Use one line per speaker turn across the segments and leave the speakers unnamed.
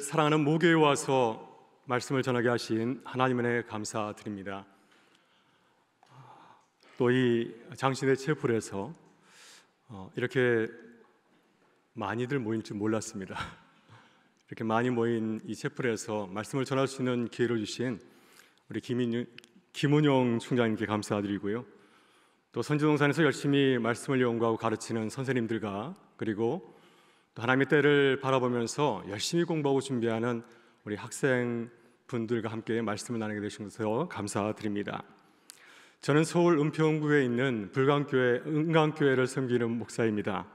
사랑하는 목요에 와서 말씀을 전하게 하신 하나님에 감사드립니다. 또 이 장신의 체풀에서 어, 이렇게 많이들 모인 줄 몰랐습니다. 이렇게 많이 모인 이 체풀에서 말씀을 전할 수 있는 기회를 주신 우리 김인 김은용 총장님께 감사드리고요. 또 선지동산에서 열심히 말씀을 연구하고 가르치는 선생님들과 그리고 하나님의 때를 바라보면서 열심히 공부하고 준비하는 우리 학생 분들과 함께 말씀을 나누게 되신 것에서 감사드립니다. 저는 서울 은평구에 있는 불광교회 은강교회를 섬기는 목사입니다.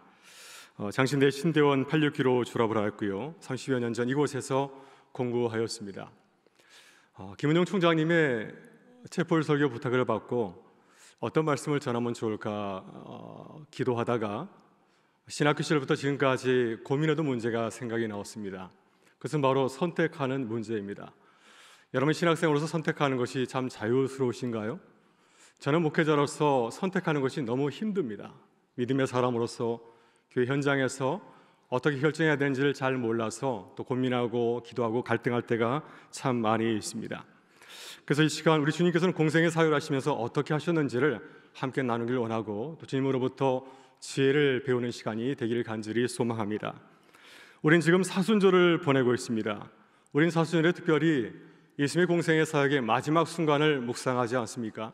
어, 장신대 신대원 86기로 졸업을 하였고요. 30여 년 전 이곳에서 공부하였습니다. 어, 김은영 총장님의 체포 설교 부탁을 받고 어떤 말씀을 전하면 좋을까 어, 기도하다가 신학교 시절부터 지금까지 고민해도 문제가 생각이 나왔습니다. 그것은 바로 선택하는 문제입니다. 여러분 신학생으로서 선택하는 것이 참 자유스러우신가요? 저는 목회자로서 선택하는 것이 너무 힘듭니다. 믿음의 사람으로서 교회 현장에서 어떻게 결정해야 되는지를 잘 몰라서 또 고민하고 기도하고 갈등할 때가 참 많이 있습니다. 그래서 이 시간 우리 주님께서는 공생의 사유를 하시면서 어떻게 하셨는지를 함께 나누길 원하고 또 주님으로부터 지혜를 배우는 시간이 되기를 간절히 소망합니다. 우린 지금 사순절을 보내고 있습니다. 우린 사순절에 특별히 예수님의 공생의 사역의 마지막 순간을 묵상하지 않습니까?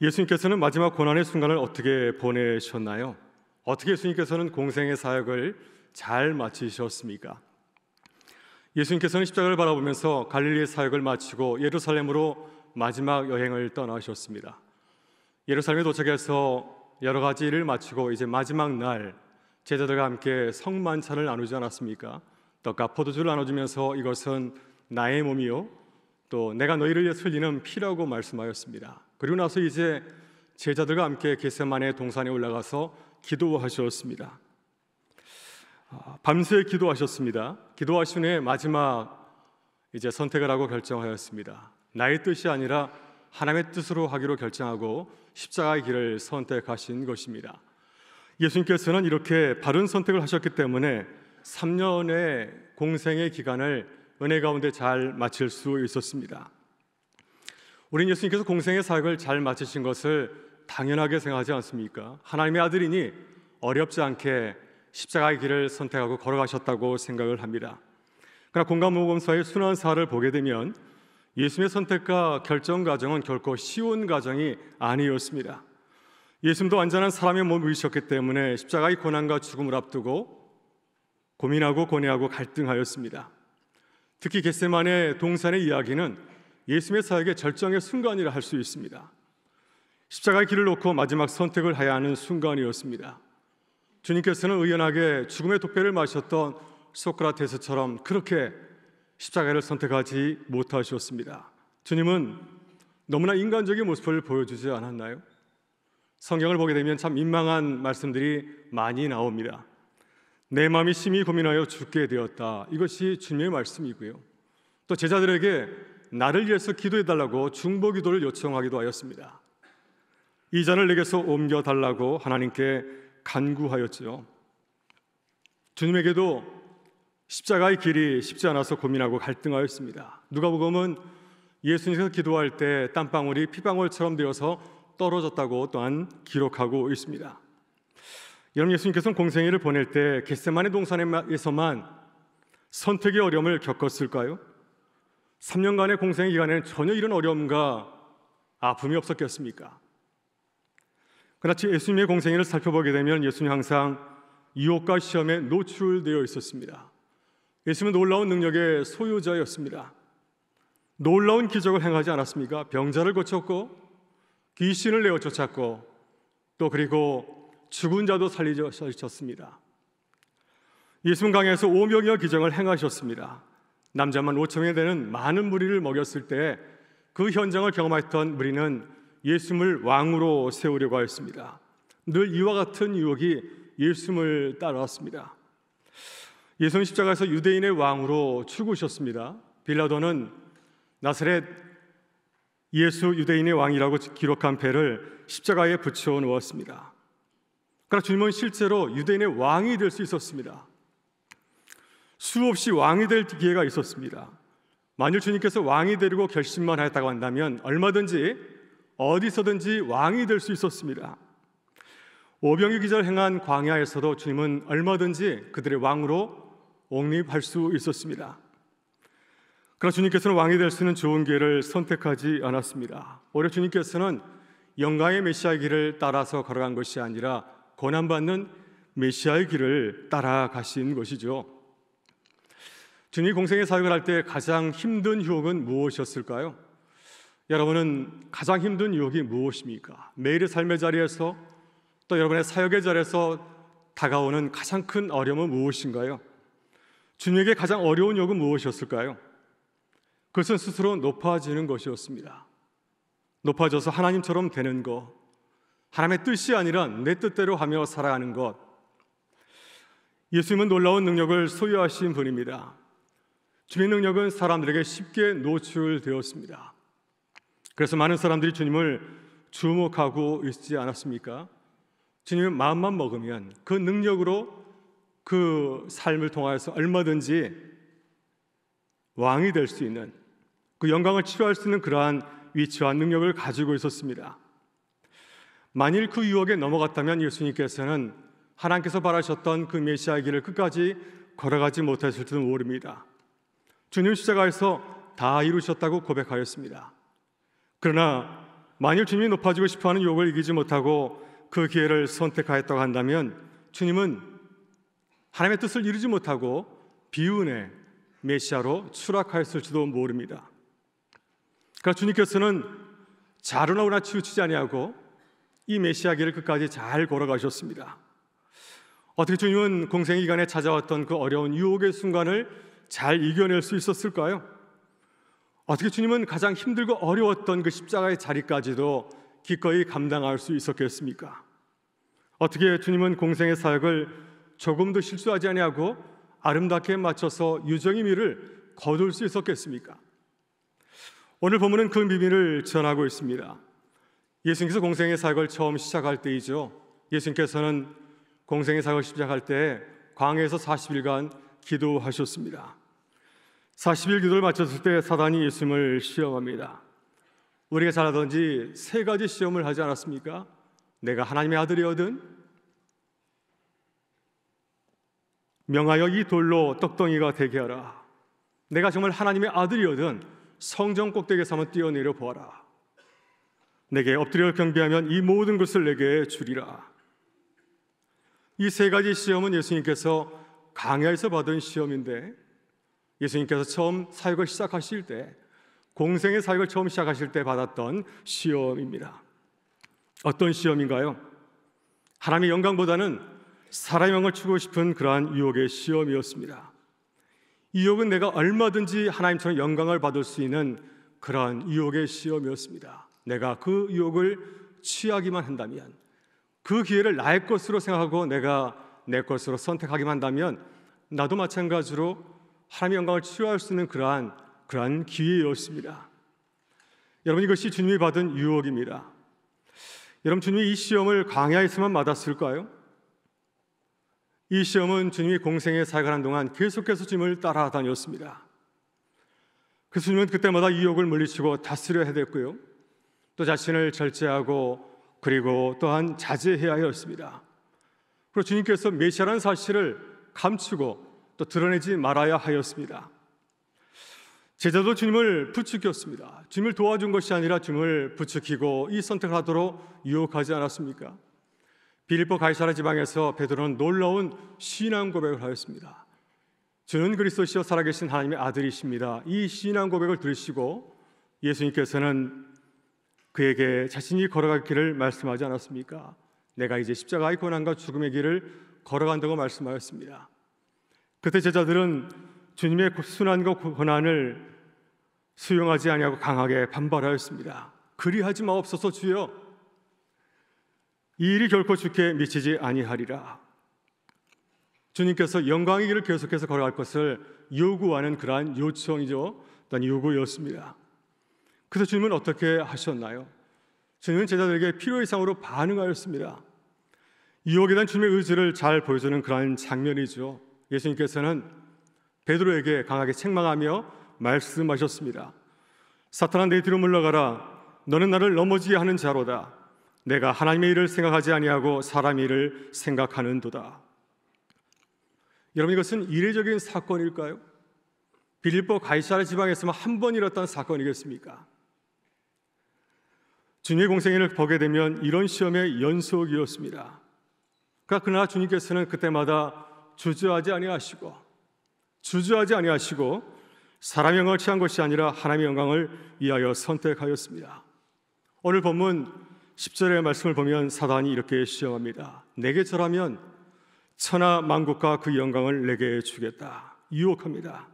예수님께서는 마지막 고난의 순간을 어떻게 보내셨나요? 어떻게 예수님께서는 공생의 사역을 잘 마치셨습니까? 예수님께서는 십자가를 바라보면서 갈릴리의 사역을 마치고 예루살렘으로 마지막 여행을 떠나셨습니다. 예루살렘에 도착해서 여러 가지 일을 마치고 이제 마지막 날 제자들과 함께 성만찬을 나누지 않았습니까? 떡과 포도주를 나눠주면서 이것은 나의 몸이요 또 내가 너희를 위해 흘리는 피라고 말씀하였습니다. 그리고 나서 이제 제자들과 함께 게세만의 동산에 올라가서 기도하셨습니다. 아, 밤새 기도하셨습니다. 기도하신 후에 마지막 이제 선택을 하고 결정하였습니다. 나의 뜻이 아니라 하나님의 뜻으로 하기로 결정하고 십자가의 길을 선택하신 것입니다. 예수님께서는 이렇게 바른 선택을 하셨기 때문에 3년의 공생의 기간을 은혜 가운데 잘 마칠 수 있었습니다. 우린 예수님께서 공생의 사역을 잘 마치신 것을 당연하게 생각하지 않습니까? 하나님의 아들이니 어렵지 않게 십자가의 길을 선택하고 걸어가셨다고 생각을 합니다. 그러나 공감복음서의 순환사를 보게 되면 예수님의 선택과 결정 과정은 결코 쉬운 과정이 아니었습니다. 예수님도 완전한 사람의 몸을 셨기 때문에 십자가의 고난과 죽음을 앞두고 고민하고 고뇌하고 갈등하였습니다. 특히 겟세만의 동산의 이야기는 예수님의 사역의 절정의 순간이라 할 수 있습니다. 십자가의 길을 놓고 마지막 선택을 해야 하는 순간이었습니다. 주님께서는 의연하게 죽음의 독배를 마셨던 소크라테스처럼 그렇게 십자가를 선택하지 못하셨습니다. 주님은 너무나 인간적인 모습을 보여주지 않았나요? 성경을 보게 되면 참 민망한 말씀들이 많이 나옵니다. 내 마음이 심히 고민하여 죽게 되었다. 이것이 주님의 말씀이고요. 또 제자들에게 나를 위해서 기도해 달라고 중보 기도를 요청하기도 하였습니다. 이 잔을 내게서 옮겨 달라고 하나님께 간구하였지요. 주님에게도 십자가의 길이 쉽지 않아서 고민하고 갈등하였습니다. 누가복음은 예수님께서 기도할 때 땀방울이 피방울처럼 되어서 떨어졌다고 또한 기록하고 있습니다. 여러분 예수님께서는 공생애를 보낼 때 겟세마네 동산에서만 선택의 어려움을 겪었을까요? 3년간의 공생의 기간에는 전혀 이런 어려움과 아픔이 없었겠습니까? 그러나 예수님의 공생애를 살펴보게 되면 예수님 항상 유혹과 시험에 노출되어 있었습니다. 예수님은 놀라운 능력의 소유자였습니다. 놀라운 기적을 행하지 않았습니까? 병자를 고쳤고 귀신을 내어 쫓았고 또 그리고 죽은 자도 살리셨습니다. 예수는 강에서 오명여 기정을 행하셨습니다. 남자만 5천에 되는 많은 무리를 먹였을 때 그 현장을 경험했던 무리는 예수를 왕으로 세우려고 하였습니다. 늘 이와 같은 유혹이 예수를 따라왔습니다. 예수님 십자가에서 유대인의 왕으로 출구셨습니다. 빌라도는 나사렛 예수 유대인의 왕이라고 기록한 배를 십자가에 붙여 놓았습니다. 그러나 주님은 실제로 유대인의 왕이 될 수 있었습니다. 수없이 왕이 될 기회가 있었습니다. 만일 주님께서 왕이 되려고 결심만 하였다고 한다면 얼마든지 어디서든지 왕이 될 수 있었습니다. 오병유기자를 행한 광야에서도 주님은 얼마든지 그들의 왕으로 옹립할 수 있었습니다. 그러나 주님께서는 왕이 될 수 있는 좋은 기회 선택하지 않았습니다. 오히려 주님께서는 영광의 메시아의 길을 따라서 걸어간 것이 아니라 고난받는 메시아의 길을 따라가신 것이죠. 주님 공생의 사역을 할 때 가장 힘든 유혹은 무엇이었을까요? 여러분은 가장 힘든 유혹이 무엇입니까? 매일의 삶의 자리에서 또 여러분의 사역의 자리에서 다가오는 가장 큰 어려움은 무엇인가요? 주님에게 가장 어려운 요구 무엇이었을까요? 그것은 스스로 높아지는 것이었습니다. 높아져서 하나님처럼 되는 것, 하나님의 뜻이 아니라 내 뜻대로 하며 살아가는 것. 예수님은 놀라운 능력을 소유하신 분입니다. 주님의 능력은 사람들에게 쉽게 노출되었습니다. 그래서 많은 사람들이 주님을 주목하고 있지 않았습니까? 주님의 마음만 먹으면 그 능력으로 그 삶을 통하여서 얼마든지 왕이 될 수 있는 그 영광을 치료할 수 있는 그러한 위치와 능력을 가지고 있었습니다. 만일 그 유혹에 넘어갔다면 예수님께서는 하나님께서 바라셨던 그 메시아의 길을 끝까지 걸어가지 못했을지도 모릅니다. 주님 십자가에서 다 이루셨다고 고백하였습니다. 그러나 만일 주님이 높아지고 싶어하는 유혹을 이기지 못하고 그 기회를 선택하였다고 한다면 주님은 하나님의 뜻을 이루지 못하고 비운의 메시아로 추락하였을지도 모릅니다. 그러나 주님께서는 자루나우나 치우치지 아니하고 이 메시아 길을 끝까지 잘 걸어가셨습니다. 어떻게 주님은 공생 기간에 찾아왔던 그 어려운 유혹의 순간을 잘 이겨낼 수 있었을까요? 어떻게 주님은 가장 힘들고 어려웠던 그 십자가의 자리까지도 기꺼이 감당할 수 있었겠습니까? 어떻게 주님은 공생의 사역을 조금도 실수하지 아니하고 아름답게 맞춰서 유정의 미를 거둘 수 있었겠습니까? 오늘 본문은 그 비밀을 전하고 있습니다. 예수님께서 공생의 사역을 처음 시작할 때이죠. 예수님께서는 공생의 사역을 시작할 때 광해에서 40일간 기도하셨습니다. 40일 기도를 마쳤을 때 사단이 예수님을 시험합니다. 우리가 잘 알던지 세 가지 시험을 하지 않았습니까? 내가 하나님의 아들이거든 명하여 이 돌로 떡덩이가 되게 하라. 내가 정말 하나님의 아들이거든 성전 꼭대기에서 한번 뛰어내려 보아라. 내게 엎드려 경비하면이 모든 것을 내게 주리라. 이 세 가지 시험은 예수님께서 강야에서 받은 시험인데 예수님께서 처음 사역을 시작하실 때 공생의 사역을 처음 시작하실 때 받았던 시험입니다. 어떤 시험인가요? 하나님의 영광보다는 사람의 영을 추고 싶은 그러한 유혹의 시험이었습니다. 유혹은 내가 얼마든지 하나님처럼 영광을 받을 수 있는 그러한 유혹의 시험이었습니다. 내가 그 유혹을 취하기만 한다면, 그 기회를 나의 것으로 생각하고 내가 내 것으로 선택하기만 한다면, 나도 마찬가지로 하나님의 영광을 치할수 있는 그러한 그러한 기회였습니다. 여러분 이것이 주님이 받은 유혹입니다. 여러분 주님이 이 시험을 광야에서만 받았을까요? 이 시험은 주님이 공생에 살가는 동안 계속해서 주님을 따라다녔습니다. 그 주님은 그때마다 유혹을 물리치고 다스려야 됐고요. 또 자신을 절제하고 그리고 또한 자제해야 했습니다. 그리고 주님께서 메시아라는 사실을 감추고 또 드러내지 말아야 하였습니다. 제자도 주님을 부추겼습니다. 주님을 도와준 것이 아니라 주님을 부추기고 이 선택을 하도록 유혹하지 않았습니까? 빌립보 가이사라 지방에서 베드로는 놀라운 신앙 고백을 하였습니다. 주는 그리스도시여 살아계신 하나님의 아들이십니다. 이 신앙 고백을 들으시고 예수님께서는 그에게 자신이 걸어갈 길을 말씀하지 않았습니까? 내가 이제 십자가의 고난과 죽음의 길을 걸어간다고 말씀하였습니다. 그때 제자들은 주님의 순환과 고난을 수용하지 아니하고 강하게 반발하였습니다. 그리하지 마옵소서 주여. 이 일이 결코 주께 미치지 아니하리라. 주님께서 영광의 길을 계속해서 걸어갈 것을 요구하는 그러한 요청이죠. 어 요구였습니다. 그래서 주님은 어떻게 하셨나요? 주님은 제자들에게 필요 이상으로 반응하였습니다. 유혹에 대한 주님의 의지를 잘 보여주는 그러한 장면이죠. 예수님께서는 베드로에게 강하게 책망하며 말씀하셨습니다. 사탄아 내 뒤로 물러가라. 너는 나를 넘어지게 하는 자로다. 내가 하나님의 일을 생각하지 아니하고 사람의 일을 생각하는도다. 여러분 이것은 이례적인 사건일까요? 빌립보 가이사라 지방에서만 한 번 일었던 사건이겠습니까? 주님의 공생애를 보게 되면 이런 시험의 연속이었습니다. 그러나 주님께서는 그때마다 주저하지 아니하시고 주저하지 아니하시고 사람의 영광을 취한 것이 아니라 하나님의 영광을 위하여 선택하였습니다. 오늘 본문 10절의 말씀을 보면 사단이 이렇게 시험합니다. 내게 절하면 천하 만국과 그 영광을 내게 주겠다. 유혹합니다.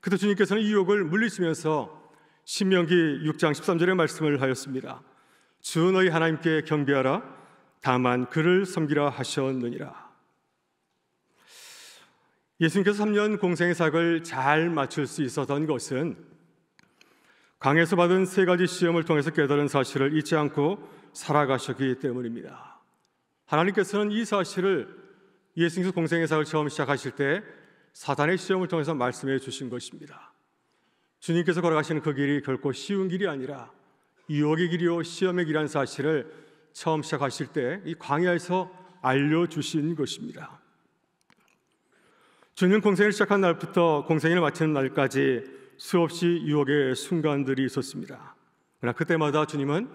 그때 주님께서는 이 유혹을 물리치면서 신명기 6장 13절의 말씀을 하였습니다. 주 너희 하나님께 경배하라 다만 그를 섬기라 하셨느니라. 예수님께서 3년 공생의 삭을 잘 맞출 수 있었던 것은 강에서 받은 세 가지 시험을 통해서 깨달은 사실을 잊지 않고 살아가셨기 때문입니다. 하나님께서는 이 사실을 예수님께서 공생의 삭을 처음 시작하실 때 사단의 시험을 통해서 말씀해 주신 것입니다. 주님께서 걸어가시는 그 길이 결코 쉬운 길이 아니라 유혹의 길이요 시험의 길이라는 사실을 처음 시작하실 때 이 광야에서 알려주신 것입니다. 주님 공생을 시작한 날부터 공생을 마치는 날까지 수없이 유혹의 순간들이 있었습니다. 그러나 그때마다 주님은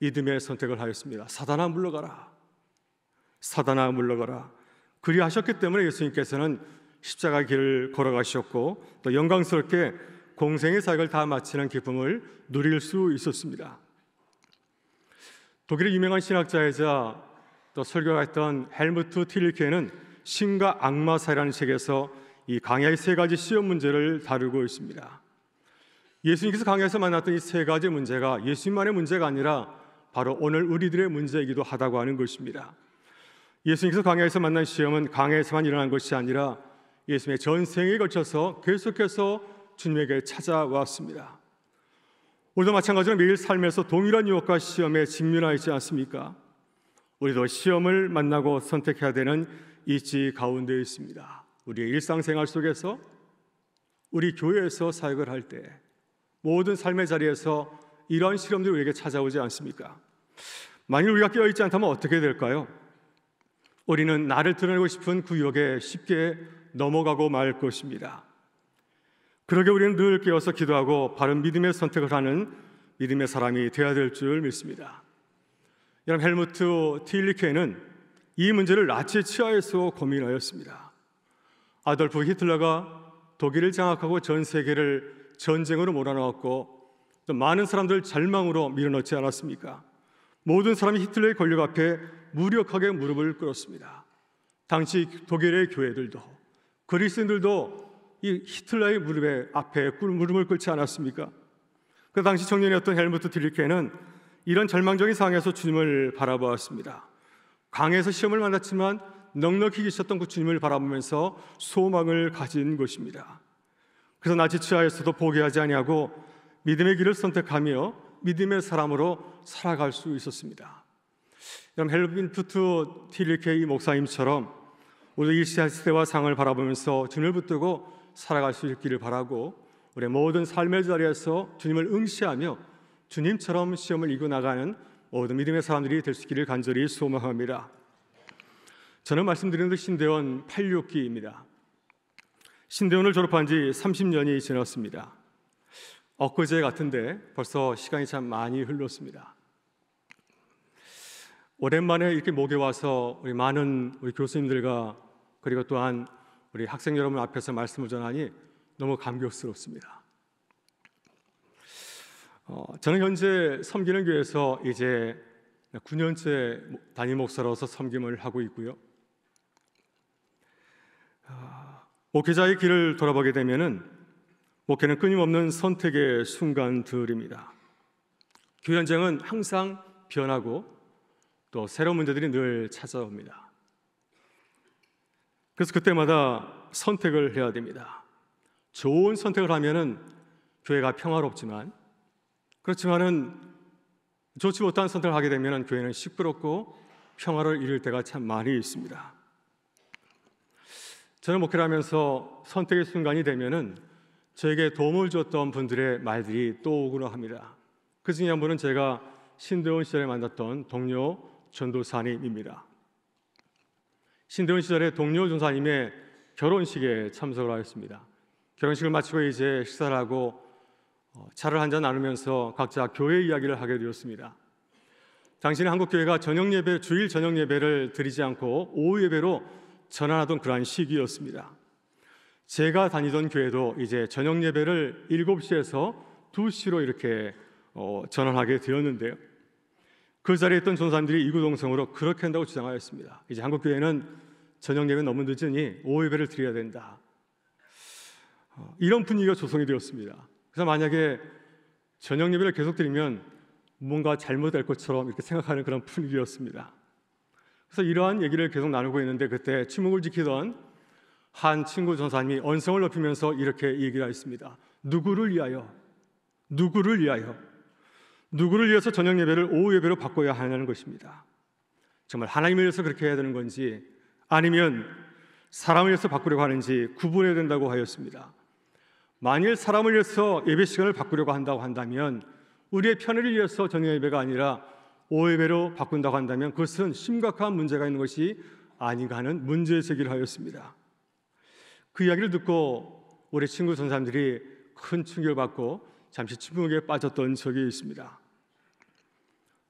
이듬의 선택을 하였습니다. 사단아 물러가라. 사단아 물러가라. 그리하셨기 때문에 예수님께서는 십자가 길을 걸어가셨고 또 영광스럽게 공생의 사역을 다 마치는 기쁨을 누릴 수 있었습니다. 독일의 유명한 신학자이자 또 설교했던 헬무트 틸리케는 신과 악마 사이라는 책에서 이 강야의 세 가지 시험 문제를 다루고 있습니다. 예수님께서 강야에서 만났던 이 세 가지 문제가 예수님만의 문제가 아니라 바로 오늘 우리들의 문제이기도 하다고 하는 것입니다. 예수님께서 강야에서 만난 시험은 강야에서만 일어난 것이 아니라 예수님의 전생에 걸쳐서 계속해서 주님에게 찾아왔습니다. 우리도 마찬가지로 매일 삶에서 동일한 유혹과 시험에 직면하지 않습니까? 우리도 시험을 만나고 선택해야 되는 있지 가운데 있습니다. 우리의 일상생활 속에서 우리 교회에서 사역을 할 때 모든 삶의 자리에서 이런 시험들이 우리에게 찾아오지 않습니까? 만일 우리가 깨어있지 않다면 어떻게 될까요? 우리는 나를 드러내고 싶은 구역에 그 쉽게 넘어가고 말 것입니다. 그러게 우리는 늘 깨어서 기도하고 바른 믿음의 선택을 하는 믿음의 사람이 되어야 될 줄 믿습니다. 여러분 헬무트 틸리케는 이 문제를 나치 치하에서 고민하였습니다. 아돌프 히틀러가 독일을 장악하고 전 세계를 전쟁으로 몰아넣었고 많은 사람들 절망으로 밀어넣지 않았습니까? 모든 사람이 히틀러의 권력 앞에 무력하게 무릎을 꿇었습니다. 당시 독일의 교회들도 그리스인들도 이 히틀러의 무릎에 앞에 무릎을 꿇지 않았습니까? 그 당시 청년이었던 헬무트 드릴케는 이런 절망적인 상황에서 주님을 바라보았습니다. 강에서 시험을 만났지만 넉넉히 계셨던 그 주님을 바라보면서 소망을 가진 것입니다. 그래서 나 지치하에서도 포기하지 아니하고 믿음의 길을 선택하며 믿음의 사람으로 살아갈 수 있었습니다. 여러분 헬빈 푸트 틸리케이 목사님처럼 우리 이 시대와 상을 바라보면서 주님을 붙들고 살아갈 수 있기를 바라고 우리 모든 삶의 자리에서 주님을 응시하며 주님처럼 시험을 이겨 나가는 모든 믿음의 사람들이 될 수 있기를 간절히 소망합니다. 저는 말씀드린 듯 신대원 86기입니다. 신대원을 졸업한 지 30년이 지났습니다. 엊그제 같은데 벌써 시간이 참 많이 흘렀습니다. 오랜만에 이렇게 목에 와서 우리 많은 우리 교수님들과 그리고 또한 우리 학생 여러분 앞에서 말씀을 전하니 너무 감격스럽습니다. 어, 저는 현재 섬기는 교회에서 이제 9년째 단임 목사로서 섬김을 하고 있고요. 아, 목회자의 길을 돌아보게 되면은 목회는 끊임없는 선택의 순간들입니다. 교회 현장은 항상 변하고 또 새로운 문제들이 늘 찾아옵니다. 그래서 그때마다 선택을 해야 됩니다. 좋은 선택을 하면은 교회가 평화롭지만 그렇지만은 좋지 못한 선택을 하게 되면 교회는 시끄럽고 평화를 잃을 때가 참 많이 있습니다. 저는 목회를 하면서 선택의 순간이 되면은 저에게 도움을 줬던 분들의 말들이 또 오곤 합니다. 그 중에 한 분은 제가 신대원 시절에 만났던 동료 전도사님입니다. 신대원 시절에 동료 전사님의 결혼식에 참석을 하였습니다. 결혼식을 마치고 이제 식사를 하고 어, 차를 한잔 나누면서 각자 교회 이야기를 하게 되었습니다. 당시는 한국 교회가 저녁 예배 주일 저녁 예배를 드리지 않고 오후 예배로 전환하던 그러한 시기였습니다. 제가 다니던 교회도 이제 저녁 예배를 7시에서 2시로 이렇게 어, 전환하게 되었는데요. 그 자리에 있던 전사님들이 이구동성으로 그렇게 한다고 주장하였습니다. 이제 한국 교회는 저녁 예배 너무 늦으니 오후 예배를 드려야 된다. 어, 이런 분위기가 조성이 되었습니다. 그래서 만약에 저녁 예배를 계속 드리면 뭔가 잘못될 것처럼 이렇게 생각하는 그런 분위기였습니다. 그래서 이러한 얘기를 계속 나누고 있는데 그때 침묵을 지키던 한 친구 전사님이 언성을 높이면서 이렇게 얘기를 했습니다. 누구를 위하여? 누구를 위하여? 누구를 위해서 저녁 예배를 오후 예배로 바꿔야 하냐는 것입니다. 정말 하나님을 위해서 그렇게 해야 되는 건지 아니면 사람을 위해서 바꾸려고 하는지 구분해야 된다고 하였습니다. 만일 사람을 위해서 예배 시간을 바꾸려고 한다고 한다면 우리의 편의를 위해서 저녁 예배가 아니라 오예배로 바꾼다고 한다면 그것은 심각한 문제가 있는 것이 아닌가 하는 문제 제기를 하였습니다. 그 이야기를 듣고 우리 친구 선사님들이 큰 충격을 받고 잠시 침묵에 빠졌던 적이 있습니다.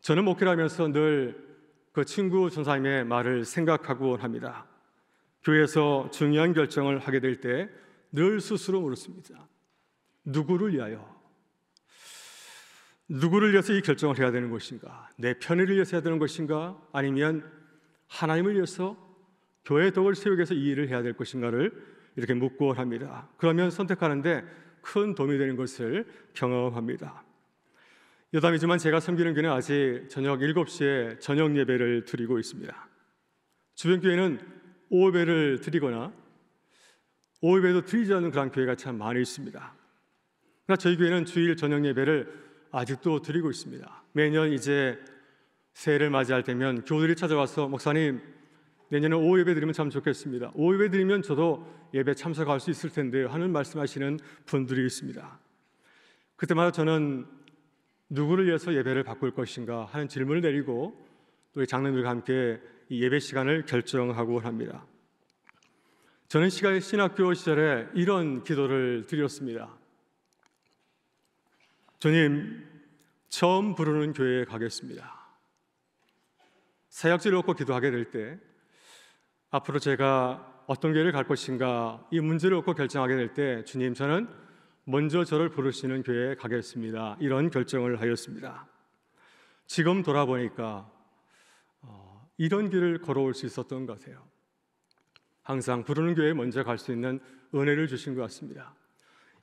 저는 목회를 하면서 늘 그 친구 선사님의 말을 생각하고 합니다. 교회에서 중요한 결정을 하게 될때 늘 스스로 물었습니다. 누구를 위하여? 누구를 위해서 이 결정을 해야 되는 것인가? 내 편의를 위해서 해야 되는 것인가? 아니면 하나님을 위해서 교회의 덕을 세우기 위해서 이 일을 해야 될 것인가를 이렇게 묻고 합니다. 그러면 선택하는데 큰 도움이 되는 것을 경험합니다. 여담이지만 제가 섬기는 교회는 아직 저녁 7시에 저녁 예배를 드리고 있습니다. 주변 교회는 오후배를 드리거나 오후에도 틀리지 않는 그런 교회가 참 많이 있습니다. 그러나 저희 교회는 주일 저녁 예배를 아직도 드리고 있습니다. 매년 이제 새해를 맞이할 때면 교우들이 찾아와서 목사님 내년에 오후 예배 드리면 참 좋겠습니다. 오후 예배 드리면 저도 예배 참석할 수 있을 텐데 하는 말씀하시는 분들이 있습니다. 그때마다 저는 누구를 위해서 예배를 바꿀 것인가 하는 질문을 내리고 또 장로님들과 함께 예배 시간을 결정하고 합니다. 저는 시가의 신학교 시절에 이런 기도를 드렸습니다. 주님, 처음 부르는 교회에 가겠습니다. 사역지를 얻고 기도하게 될 때, 앞으로 제가 어떤 교회를 갈 것인가 이 문제를 얻고 결정하게 될 때, 주님, 저는 먼저 저를 부르시는 교회에 가겠습니다. 이런 결정을 하였습니다. 지금 돌아보니까 어, 이런 길을 걸어올 수 있었던 것 같아요. 항상 부르는 교회에 먼저 갈 수 있는 은혜를 주신 것 같습니다.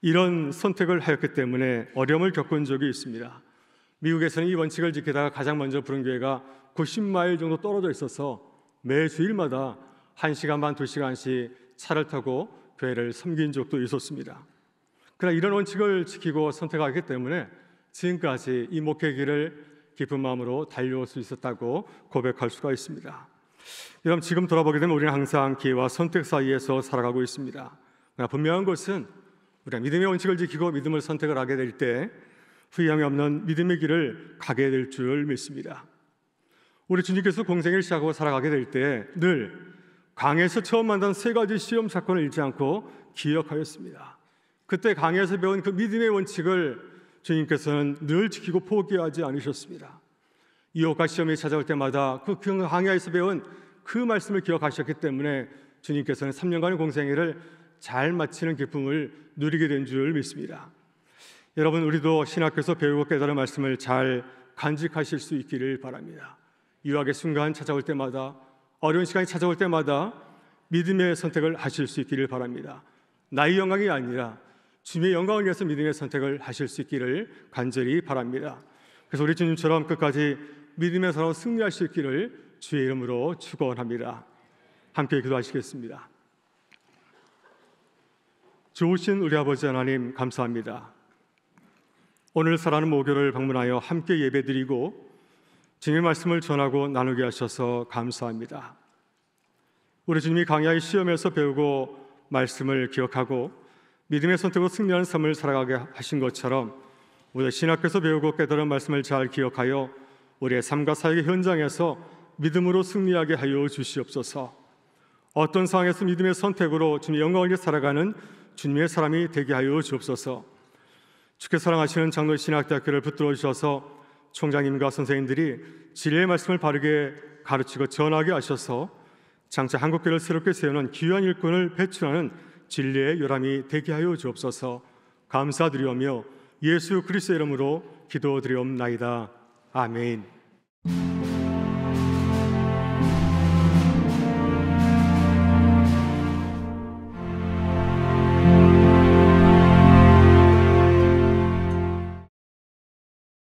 이런 선택을 하였기 때문에 어려움을 겪은 적이 있습니다. 미국에서는 이 원칙을 지키다가 가장 먼저 부른 교회가 90마일 정도 떨어져 있어서 매 주일마다 1시간 반, 2시간씩 차를 타고 교회를 섬긴 적도 있었습니다. 그러나 이런 원칙을 지키고 선택하기 때문에 지금까지 이 목회 길을 깊은 마음으로 달려올 수 있었다고 고백할 수가 있습니다. 여러분 지금 돌아보게 되면 우리는 항상 기회와 선택 사이에서 살아가고 있습니다. 그러나 분명한 것은 우리가 믿음의 원칙을 지키고 믿음을 선택을 하게 될 때 후회함이 없는 믿음의 길을 가게 될줄 믿습니다. 우리 주님께서 공생을 시작하고 살아가게 될 때 늘 강에서 처음 만난 세 가지 시험 사건을 잃지 않고 기억하였습니다. 그때 강에서 배운 그 믿음의 원칙을 주님께서는 늘 지키고 포기하지 않으셨습니다. 이호가 시험이 찾아올 때마다 그 광야에서 배운 그 말씀을 기억하셨기 때문에 주님께서는 3년간의 공생애를 잘 마치는 기쁨을 누리게 된 줄 믿습니다. 여러분 우리도 신학교에서 배우고 깨달은 말씀을 잘 간직하실 수 있기를 바랍니다. 유학의 순간 찾아올 때마다 어려운 시간이 찾아올 때마다 믿음의 선택을 하실 수 있기를 바랍니다. 나의 영광이 아니라 주님의 영광을 위해서 믿음의 선택을 하실 수 있기를 간절히 바랍니다. 그래서 우리 주님처럼 끝까지 믿음에서 의 승리할 수 있기를 주의 이름으로 축원합니다. 함께 기도하시겠습니다. 좋으신 우리 아버지 하나님 감사합니다. 오늘 사랑하는 모교를 방문하여 함께 예배드리고 주님의 말씀을 전하고 나누게 하셔서 감사합니다. 우리 주님이 강야의 시험에서 배우고 말씀을 기억하고 믿음의 선택으로 승리하는 삶을 살아가게 하신 것처럼 우리 신학교에서 배우고 깨달은 말씀을 잘 기억하여 우리의 삶과 사역의 현장에서 믿음으로 승리하게 하여 주시옵소서. 어떤 상황에서 믿음의 선택으로 주님 영광을 살아가는 주님의 사람이 되게 하여 주옵소서. 주께 사랑하시는 장로 신학대학교를 붙들어 주셔서 총장님과 선생님들이 진리의 말씀을 바르게 가르치고 전하게 하셔서 장차 한국교를 새롭게 세우는 귀한 일꾼을 배출하는 진리의 요람이 되게 하여 주옵소서. 감사드리오며 예수 그리스도 이름으로 기도드리옵나이다. I mean.